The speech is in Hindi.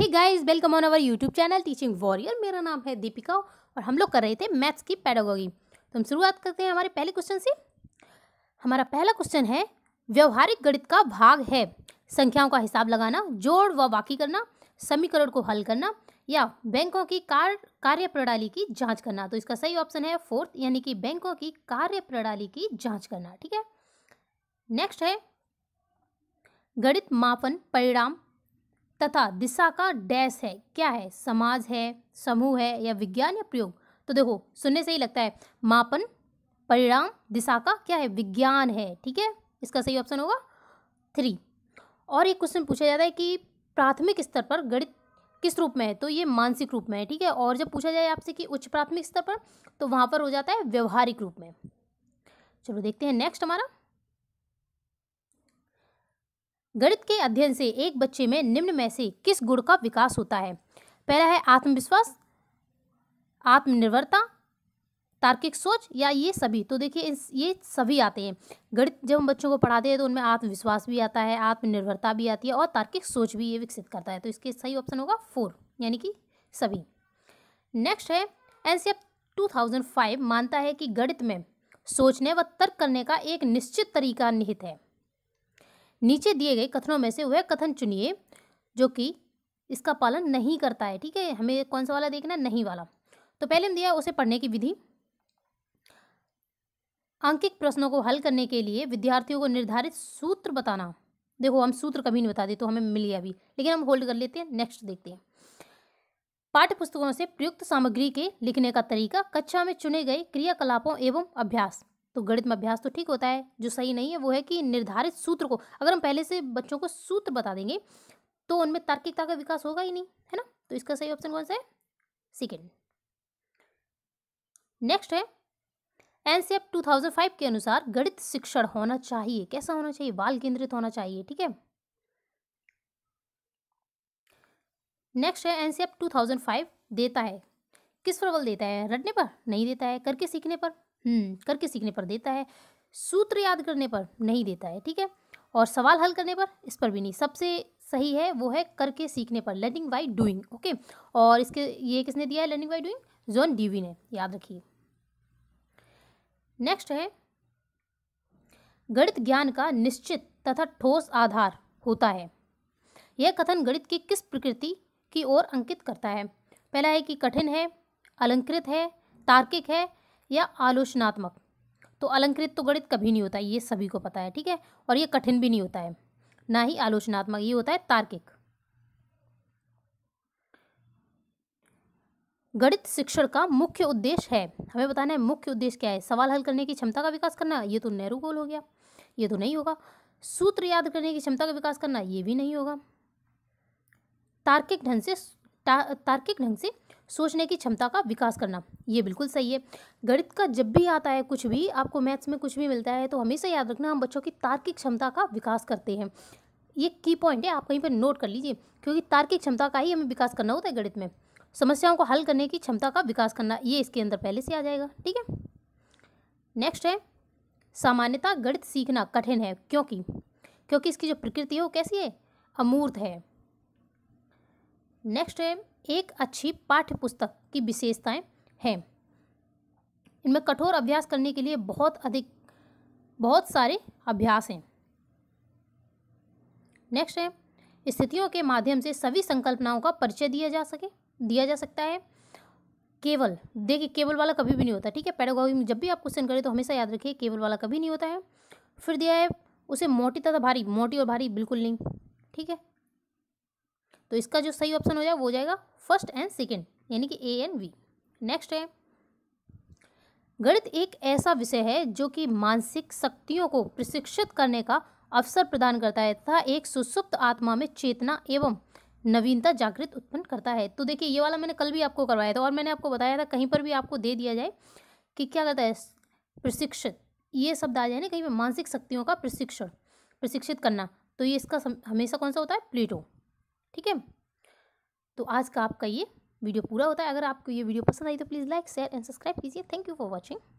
hey guys welcome on our YouTube channel teaching warrior मेरा नाम है दीपिका और हम लोग कर रहे थे मैथ्स की पैडागोगी तो हम शुरुआत करते हैं हमारे पहले क्वेश्चन से हमारा पहला क्वेश्चन है व्यवहारिक गणित का भाग है संख्याओं का हिसाब लगाना जोड़ व बाकी करना समीकरण को हल करना या बैंकों की कार कार्य प्रणाली की जांच करना तो इसका सही ऑप्शन है फोर्थ यानी कि बैंकों की कार्य प्रणाली की जांच करना ठीक है नेक्स्ट है गणित मापन परिणाम तथा दिशा का डैश है क्या है समाज है समूह है या विज्ञान या प्रयोग तो देखो सुनने से ही लगता है मापन परिणाम दिशा का क्या है विज्ञान है ठीक है इसका सही ऑप्शन होगा थ्री और एक क्वेश्चन पूछा जाता है कि प्राथमिक स्तर पर गणित किस रूप में है तो ये मानसिक रूप में है ठीक है और जब पूछा जाए आपसे कि उच्च प्राथमिक स्तर पर तो वहाँ पर हो जाता है व्यवहारिक रूप में चलो देखते हैं नेक्स्ट हमारा गणित के अध्ययन से एक बच्चे में निम्न में से किस गुण का विकास होता है पहला है आत्मविश्वास आत्मनिर्भरता तार्किक सोच या ये सभी तो देखिए ये सभी आते हैं गणित जब हम बच्चों को पढ़ाते हैं तो उनमें आत्मविश्वास भी आता है आत्मनिर्भरता भी आती है और तार्किक सोच भी ये विकसित करता है तो इसके सही ऑप्शन होगा फोर यानी कि सभी नेक्स्ट है N C F two thousand five मानता है कि गणित में सोचने व तर्क करने का एक निश्चित तरीका निहित है नीचे दिए गए कथनों में से वह कथन चुनिए जो कि इसका पालन नहीं करता है ठीक है हमें कौन सा वाला देखना नहीं वाला तो पहले हम दिया उसे पढ़ने की विधि आंकिक प्रश्नों को हल करने के लिए विद्यार्थियों को निर्धारित सूत्र बताना देखो हम सूत्र कभी नहीं बता दे तो हमें मिल गया अभी लेकिन हम होल्ड कर लेते हैं नेक्स्ट देखते हैं पाठ्य पुस्तकों से प्रयुक्त सामग्री के लिखने का तरीका कक्षा में चुने गए क्रियाकलापों एवं अभ्यास तो गणित में अभ्यास तो ठीक होता है जो सही नहीं है वो है कि निर्धारित सूत्र को अगर हम पहले से बच्चों को सूत्र बता देंगे तो उनमें तार्किकता का विकास होगा ही नहीं है ना तो इसका सही ऑप्शन कौन सा है सेकेंड नेक्स्ट है N C F two thousand five के अनुसार गणित शिक्षण होना चाहिए कैसा होना चाहिए बाल केंद्रित होना चाहिए ठीक है नेक्स्ट है एनसीएफ 2005 देता है किस पर बल देता है रटने पर नहीं देता है करके सीखने पर हम्म, करके सीखने पर देता है सूत्र याद करने पर नहीं देता है ठीक है और सवाल हल करने पर इस पर भी नहीं सबसे सही है वो है करके सीखने पर लर्निंग बाई डूइंग ओके और इसके ये किसने दिया है learning by doing John Dewey ने याद रखिए नेक्स्ट है गणित ज्ञान का निश्चित तथा ठोस आधार होता है यह कथन गणित की किस प्रकृति की ओर अंकित करता है पहला है कि कठिन है अलंकृत है तार्किक है या आलोचनात्मक तो अलंकृत तो गणित कभी नहीं होता ये सभी को पता है ठीक है और ये कठिन भी नहीं होता है ना ही आलोचनात्मक ये होता है तार्किक गणित शिक्षण का मुख्य उद्देश्य है हमें बताना है मुख्य उद्देश्य क्या है सवाल हल करने की क्षमता का विकास करना ये तो नेहरू गोल हो गया ये तो नहीं होगा सूत्र याद करने की क्षमता का विकास करना ये भी नहीं होगा तार्किक ढंग से तार्किक ढंग से सोचने की क्षमता का विकास करना ये बिल्कुल सही है गणित का जब भी आता है कुछ भी आपको मैथ्स में कुछ भी मिलता है तो हमेशा याद रखना हम बच्चों की तार्किक क्षमता का विकास करते हैं ये की पॉइंट है आप कहीं पर नोट कर लीजिए क्योंकि तार्किक क्षमता का ही हमें विकास करना होता है गणित में समस्याओं को हल करने की क्षमता का विकास करना ये इसके अंदर पहले से आ जाएगा ठीक है नेक्स्ट है सामान्यतः गणित सीखना कठिन है क्योंकि क्योंकि इसकी जो प्रकृति है वो कैसी है अमूर्त है नेक्स्ट है एक अच्छी पाठ्य पुस्तक की विशेषताएं हैं इनमें कठोर अभ्यास करने के लिए बहुत अधिक बहुत सारे अभ्यास हैं नेक्स्ट है स्थितियों के माध्यम से सभी संकल्पनाओं का परिचय दिया जा सके दिया जा सकता है केवल देखिए केवल वाला कभी भी नहीं होता ठीक है पैडागॉजी में जब भी आप क्वेश्चन करें तो हमेशा याद रखिए केवल वाला कभी नहीं होता है फिर दिया है उसे मोटी तथा भारी मोटी और भारी बिल्कुल नहीं ठीक है तो इसका जो सही ऑप्शन हो जाएगा वो हो जाएगा फर्स्ट एंड सेकेंड यानी कि ए एंड वी नेक्स्ट है गणित एक ऐसा विषय है जो कि मानसिक शक्तियों को प्रशिक्षित करने का अवसर प्रदान करता है तथा एक सुसुप्त आत्मा में चेतना एवं नवीनता जागृत उत्पन्न करता है तो देखिए ये वाला मैंने कल भी आपको करवाया था और मैंने आपको बताया था कहीं पर भी आपको दे दिया जाए कि क्या कहता है प्रशिक्षित ये शब्द आ जाए ना कहीं पर मानसिक शक्तियों का प्रशिक्षण प्रशिक्षित करना तो ये इसका हमेशा कौन सा होता है प्लेटो ठीक है तो आज का आपका ये वीडियो पूरा होता है अगर आपको ये वीडियो पसंद आई तो please like share and subscribe कीजिए थैंक यू फॉर वॉचिंग